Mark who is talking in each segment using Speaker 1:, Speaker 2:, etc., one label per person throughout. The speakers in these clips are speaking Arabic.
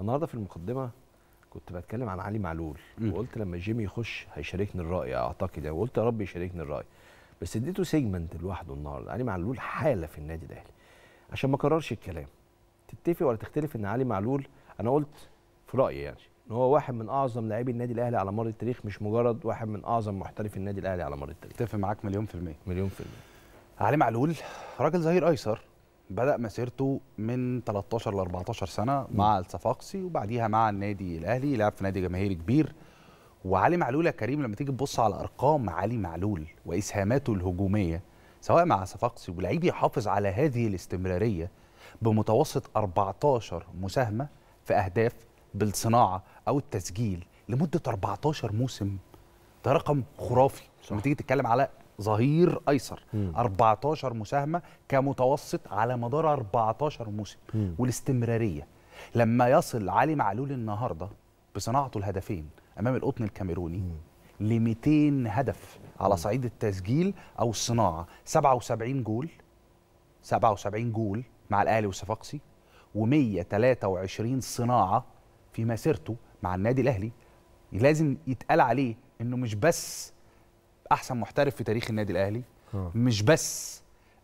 Speaker 1: النهارده في المقدمه كنت بتكلم عن علي معلول م. وقلت لما جيمي يخش هيشاركني الراي اعتقد يعني وقلت يا رب يشاركني الراي بس اديته سيجمنت لوحده النهارده علي معلول حاله في النادي الاهلي عشان ما اكررش الكلام تتفق ولا تختلف ان علي معلول انا قلت في رايي يعني ان هو واحد من اعظم لاعبي النادي الاهلي على مر التاريخ مش مجرد واحد من اعظم محترفي النادي الاهلي على مر التاريخ اتفق معاك مليون في الميه مليون في الميه علي معلول
Speaker 2: راجل ظهير ايسر بدا مسيرته من 13 ل 14 سنه مع الصفاقسي وبعديها مع النادي الاهلي لعب في نادي جماهيري كبير وعلي معلول يا كريم لما تيجي تبص على ارقام علي معلول واسهاماته الهجوميه سواء مع صفاقسي ولاعيب يحافظ على هذه الاستمراريه بمتوسط 14 مساهمه في اهداف بالصناعه او التسجيل لمده 14 موسم ده رقم خرافي لما تيجي تتكلم على ظهير ايسر مم. 14 مساهمه كمتوسط على مدار 14 موسم مم. والاستمراريه لما يصل علي معلول النهارده بصناعته الهدفين امام القطن الكاميروني ل 200 هدف على صعيد التسجيل او الصناعه 77 جول 77 جول مع الاهلي والصفاقسي و123 صناعه في مسيرته مع النادي الاهلي لازم يتقال عليه انه مش بس احسن محترف في تاريخ النادي الاهلي أوه. مش بس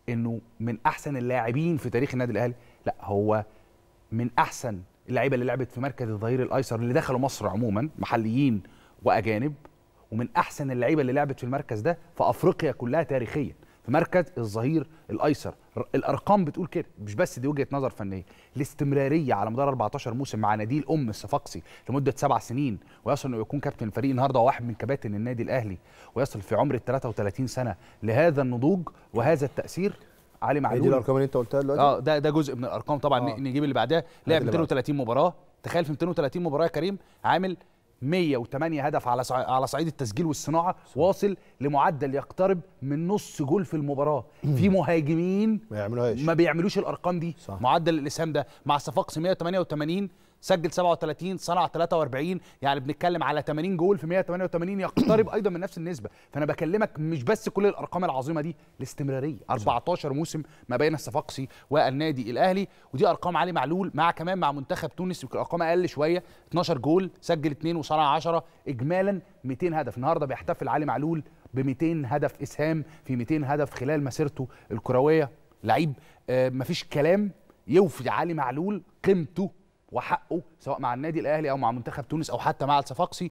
Speaker 2: انه من احسن اللاعبين في تاريخ النادي الاهلي لا هو من احسن اللعيبه اللي لعبت في مركز الظهير الايسر اللي دخلوا مصر عموما محليين واجانب ومن احسن اللعيبه اللي لعبت في المركز ده في افريقيا كلها تاريخيا في مركز الظهير الايسر الارقام بتقول كده مش بس دي وجهه نظر فنيه الاستمراريه على مدار 14 موسم مع نادي الام الصفاقسي لمده سبع سنين ويصل انه يكون كابتن الفريق النهارده واحد من كباتن النادي الاهلي ويصل في عمر ال 33 سنه لهذا النضوج وهذا التأثير علي معلول دي الارقام
Speaker 1: اللي انت قلتها دلوقتي اه
Speaker 2: ده ده جزء من الارقام طبعا آه. نجيب اللي بعدها لعب 230 مباراه تخيل في 230 مباراه يا كريم عامل 108 هدف على على صعيد التسجيل والصناعه واصل لمعدل يقترب من نص جول في المباراه في مهاجمين ما بيعملوش الارقام دي معدل الاسهام ده مع صفاقس 188 سجل 37 صنع 43 يعني بنتكلم على 80 جول في 188 يقترب ايضا من نفس النسبه فانا بكلمك مش بس كل الارقام العظيمه دي الاستمراريه 14 موسم ما بين الصفاقسي والنادي الاهلي ودي ارقام علي معلول مع كمان مع منتخب تونس يمكن ارقام اقل شويه 12 جول سجل 2 وصنع 10 اجمالا 200 هدف النهارده بيحتفل علي معلول ب 200 هدف اسهام في 200 هدف خلال مسيرته الكرويه لعيب آه مفيش كلام يوفي علي معلول قيمته وحقه سواء مع النادي الاهلي او مع منتخب تونس او حتى مع الصفاقسي